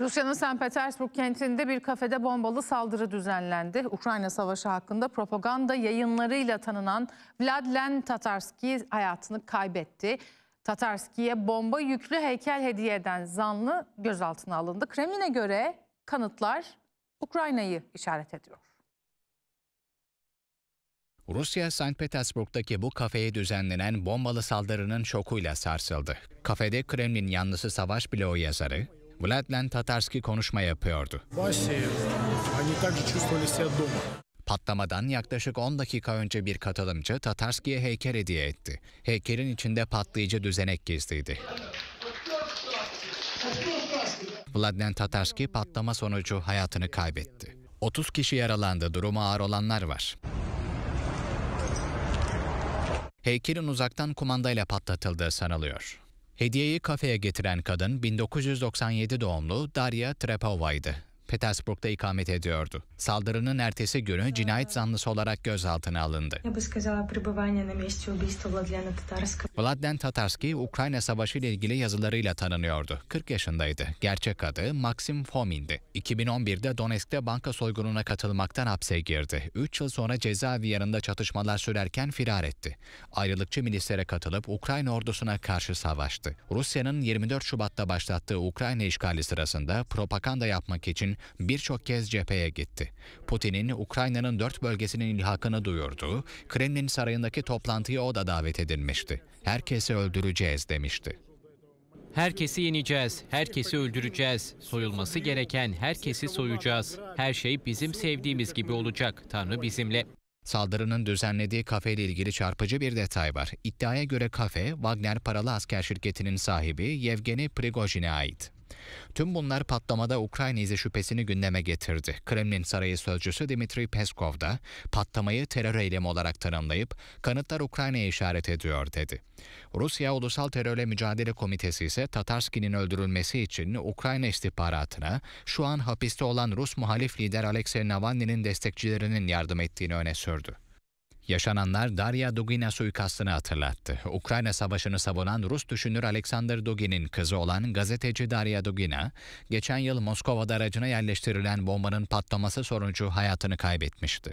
Rusya'nın St. Petersburg kentinde bir kafede bombalı saldırı düzenlendi. Ukrayna Savaşı hakkında propaganda yayınlarıyla tanınan Vladlen Tatarski hayatını kaybetti. Tatarski'ye bomba yüklü heykel hediye eden zanlı gözaltına alındı. Kremlin'e göre kanıtlar Ukrayna'yı işaret ediyor. Rusya, Sankt Petersburg'daki bu kafeye düzenlenen bombalı saldırının şokuyla sarsıldı. Kafede Kremlin yanlısı savaş bloğu yazarı, Vladlen Tatarski konuşma yapıyordu. Patlamadan yaklaşık 10 dakika önce bir katılımcı Tatarski'ye heykel hediye etti. Heykelin içinde patlayıcı düzenek gizliydi. Vladlen Tatarski patlama sonucu hayatını kaybetti. 30 kişi yaralandı, durumu ağır olanlar var. Heykelin uzaktan kumandayla patlatıldığı sanılıyor. Hediyeyi kafeye getiren kadın 1997 doğumlu Darya Trepova'ydı. Petersburg'da ikamet ediyordu. Saldırının ertesi günü cinayet zanlısı olarak gözaltına alındı. Vladlen Tatarski, Ukrayna Savaşı ile ilgili yazılarıyla tanınıyordu. 40 yaşındaydı. Gerçek adı Maxim Fomin'di. 2011'de Donetsk'te banka soygununa katılmaktan hapse girdi. 3 yıl sonra cezaevi yanında çatışmalar sürerken firar etti. Ayrılıkçı milislere katılıp Ukrayna ordusuna karşı savaştı. Rusya'nın 24 Şubat'ta başlattığı Ukrayna işgali sırasında propaganda yapmak için birçok kez cepheye gitti. Putin'in Ukrayna'nın dört bölgesinin ilhakını duyurduğu Kremlin sarayındaki toplantıya o da davet edilmişti. Herkesi öldüreceğiz demişti. Herkesi yeneceğiz, herkesi öldüreceğiz. Soyulması gereken herkesi soyacağız. Her şey bizim sevdiğimiz gibi olacak. Tanrı bizimle. Saldırının düzenlediği kafe ile ilgili çarpıcı bir detay var. İddiaya göre kafe, Wagner paralı asker şirketinin sahibi Yevgeni Prigojin'e ait. Tüm bunlar patlamada Ukrayna izi şüphesini gündeme getirdi. Kremlin Sarayı Sözcüsü Dimitri Peskov da patlamayı terör eylemi olarak tanımlayıp kanıtlar Ukrayna'ya işaret ediyor dedi. Rusya Ulusal Terörle Mücadele Komitesi ise Tatarski'nin öldürülmesi için Ukrayna istihbaratına şu an hapiste olan Rus muhalif lider Alexei Navalny'nin destekçilerinin yardım ettiğini öne sürdü. Yaşananlar Darya Dugina suikastını hatırlattı. Ukrayna Savaşı'nı savunan Rus düşünür Alexander Dugin'in kızı olan gazeteci Darya Dugina, geçen yıl Moskova'da aracına yerleştirilen bombanın patlaması sonucu hayatını kaybetmişti.